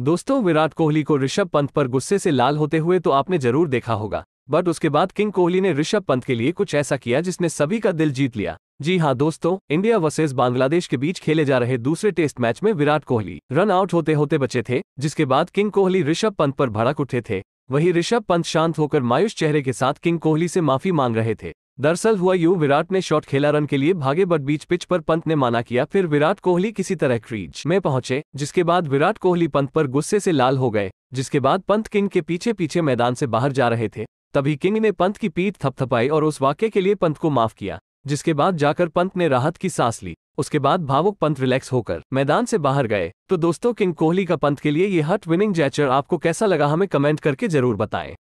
दोस्तों विराट कोहली को ऋषभ पंत पर गुस्से से लाल होते हुए तो आपने जरूर देखा होगा बट उसके बाद किंग कोहली ने ऋषभ पंत के लिए कुछ ऐसा किया जिसने सभी का दिल जीत लिया जी हाँ दोस्तों इंडिया वर्सेज बांग्लादेश के बीच खेले जा रहे दूसरे टेस्ट मैच में विराट कोहली रन आउट होते होते बचे थे जिसके बाद किंग कोहली ऋषभ पंत पर भड़क उठे थे वहीं ऋषभ पंत शांत होकर मायूस चेहरे के साथ किंग कोहली से माफी मांग रहे थे दरअसल हुआ यू विराट ने शॉट खेला रन के लिए भागे बट बीच पिच पर पंत ने माना किया फिर विराट कोहली किसी तरह क्रीज में पहुंचे जिसके बाद विराट कोहली पंत पर गुस्से से लाल हो गए जिसके बाद पंत किंग के पीछे पीछे मैदान से बाहर जा रहे थे तभी किंग ने पंत की पीठ थपथपाई और उस वाक्य के लिए पंत को माफ किया जिसके बाद जाकर पंत ने राहत की सांस ली उसके बाद भावुक पंत रिलैक्स होकर मैदान से बाहर गए तो दोस्तों किंग कोहली का पंत के लिए ये हट विनिंग जैचर आपको कैसा लगा हमें कमेंट करके जरूर बताएं